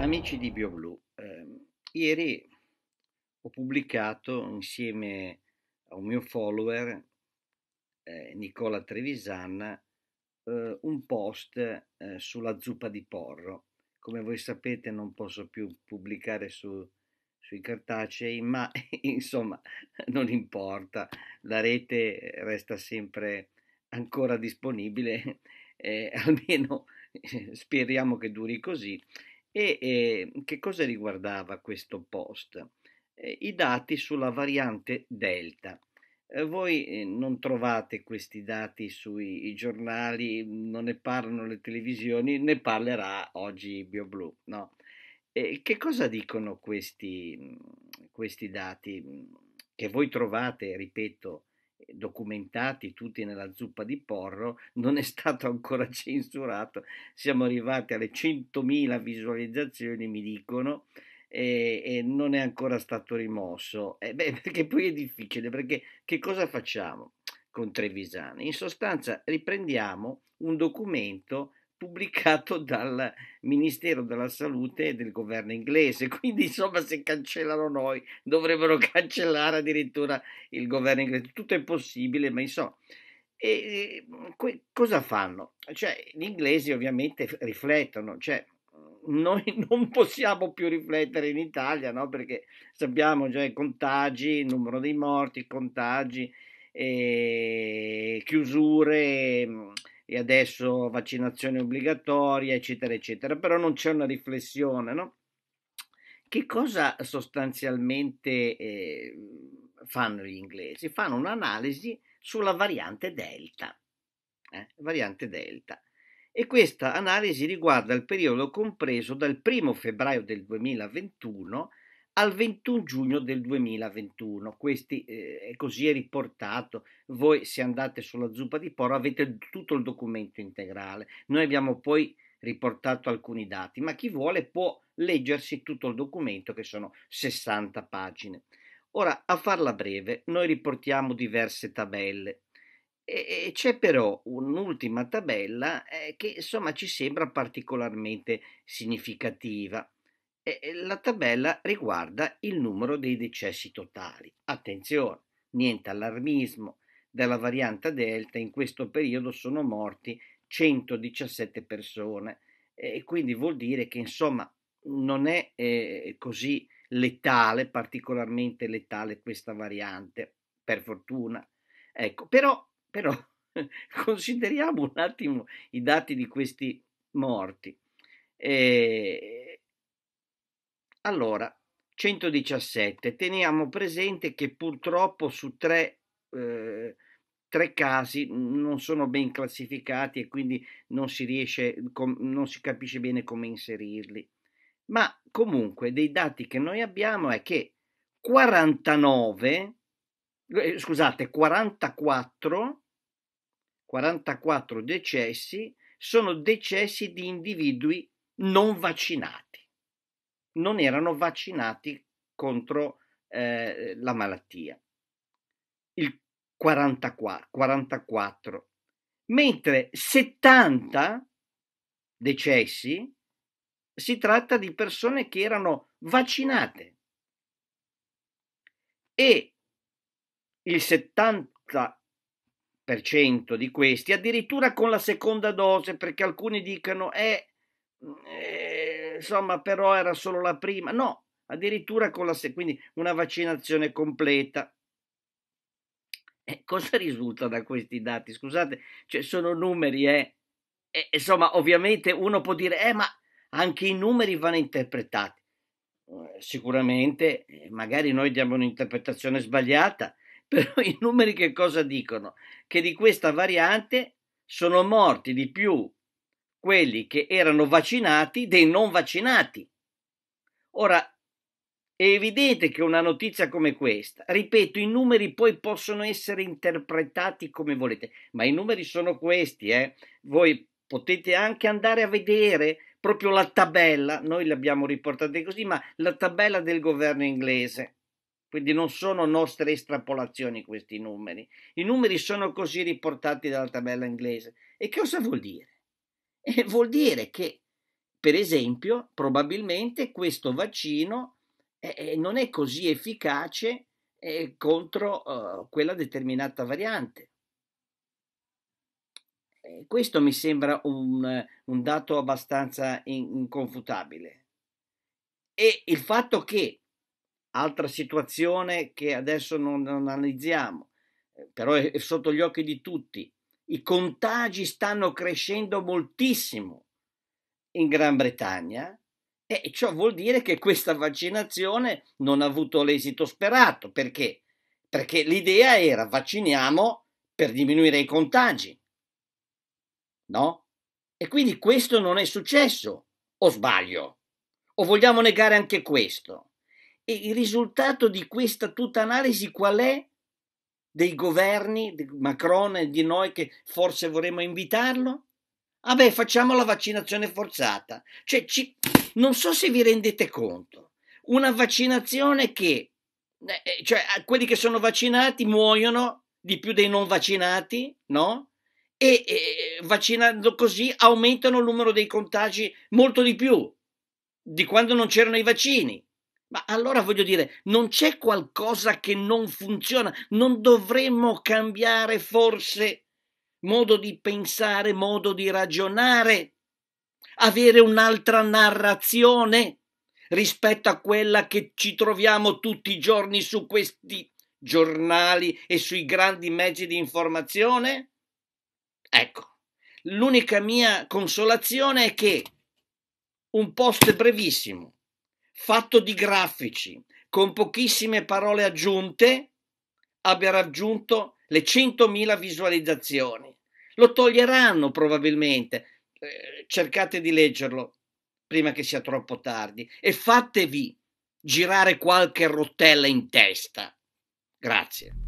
Amici di BioBlu, eh, ieri ho pubblicato insieme a un mio follower, eh, Nicola Trevisan, eh, un post eh, sulla zuppa di porro. Come voi sapete non posso più pubblicare su, sui cartacei, ma insomma non importa, la rete resta sempre ancora disponibile, almeno eh, speriamo che duri così e eh, che cosa riguardava questo post? Eh, I dati sulla variante Delta. Eh, voi eh, non trovate questi dati sui giornali, non ne parlano le televisioni, ne parlerà oggi BioBlu. No? che cosa dicono questi, mhmm, questi dati mhmm, che voi trovate, ripeto, documentati tutti nella zuppa di porro, non è stato ancora censurato, siamo arrivati alle 100.000 visualizzazioni, mi dicono, e, e non è ancora stato rimosso. E eh, beh, perché poi è difficile, perché che cosa facciamo con Trevisani? In sostanza riprendiamo un documento pubblicato dal Ministero della Salute del governo inglese. Quindi, insomma, se cancellano noi, dovrebbero cancellare addirittura il governo inglese. Tutto è possibile, ma insomma. E, que- cosa fanno? Cioè, gli inglesi ovviamente riflettono, cioè mm, noi non possiamo più riflettere in Italia, no? Perché sappiamo già i contagi, il numero dei morti, i contagi, eh, chiusure. Eh, e adesso vaccinazione obbligatoria, eccetera, eccetera, però non c'è una riflessione, no? Che cosa sostanzialmente eh, fanno gli inglesi? Fanno un'analisi sulla variante delta, eh? variante delta. E questa analisi riguarda il periodo compreso dal 1 febbraio del 2021 al 21 giugno del 2021. Questi, eh, così è riportato. Voi se andate sulla zuppa di poro avete tutto il documento integrale. Noi abbiamo poi riportato alcuni dati, ma chi vuole può leggersi tutto il documento che sono 60 pagine. Ora, a farla breve, noi riportiamo diverse tabelle. E, c'è però un'ultima tabella eh, che insomma ci sembra particolarmente significativa la tabella riguarda il numero dei decessi totali. Attenzione, niente allarmismo. Dalla variante Delta in questo periodo sono morti 117 persone e quindi vuol dire che insomma non è eh, così letale, particolarmente letale questa variante, per fortuna. Ecco, però, però consideriamo un attimo i dati di questi morti. Eh, allora, 117, teniamo presente che purtroppo su tre, eh, tre casi non sono ben classificati e quindi non si, riesce, com- non si capisce bene come inserirli. Ma comunque dei dati che noi abbiamo è che 49, eh, scusate, 44, 44 decessi sono decessi di individui non vaccinati non erano vaccinati contro eh, la malattia. Il 44, 44, mentre 70 decessi si tratta di persone che erano vaccinate e il 70% di questi addirittura con la seconda dose perché alcuni dicono eh, eh insomma, però era solo la prima, no, addirittura con la se- quindi una vaccinazione completa. Eh, cosa risulta da questi dati? Scusate, cioè sono numeri, eh. E, insomma, ovviamente uno può dire, eh, ma anche i numeri vanno interpretati. Eh, sicuramente, eh, magari noi diamo un'interpretazione sbagliata, però i numeri che cosa dicono? Che di questa variante sono morti di più quelli che erano vaccinati dei non vaccinati. Ora, è evidente che una notizia come questa, ripeto, i numeri poi possono essere interpretati come volete, ma i numeri sono questi, eh? voi potete anche andare a vedere proprio la tabella, noi l'abbiamo riportata così, ma la tabella del governo inglese. Quindi non sono nostre estrapolazioni questi numeri. I numeri sono così riportati dalla tabella inglese. E che cosa vuol dire? E eh, vuol dire che, per esempio, probabilmente questo vaccino eh, eh non è così efficace eh, contro eh, quella determinata variante. Eh, questo mi sembra un, un dato abbastanza inconfutabile. E il fatto che, altra situazione che adesso non, non analizziamo, però è, è sotto gli occhi di tutti, i contagi stanno crescendo moltissimo in Gran Bretagna e ciò vuol dire che questa vaccinazione non ha avuto l'esito sperato. Perché? Perché l'idea era vacciniamo per diminuire i contagi. No? E quindi questo non è successo, o sbaglio? O vogliamo negare anche questo? E il risultato di questa tutta analisi qual è? dei governi, di Macron e di noi che forse vorremmo invitarlo? Ah beh, facciamo la vaccinazione forzata. Cioè, ci... non so se vi rendete conto, una vaccinazione che, eh, eh, cioè, quelli che sono vaccinati muoiono di più dei non vaccinati, no? E, e vaccinando così aumentano il numero dei contagi molto di più di quando non c'erano i vaccini. Ma allora voglio dire, non c'è qualcosa che non funziona? Non dovremmo cambiare forse modo di pensare, modo di ragionare, avere un'altra narrazione rispetto a quella che ci troviamo tutti i giorni su questi giornali e sui grandi mezzi di informazione? Ecco, l'unica mia consolazione è che un post brevissimo fatto di grafici, con pochissime parole aggiunte, abbia raggiunto le 100.000 visualizzazioni. Lo toglieranno probabilmente. Eh, cercate di leggerlo prima che sia troppo tardi e fatevi girare qualche rotella in testa. Grazie.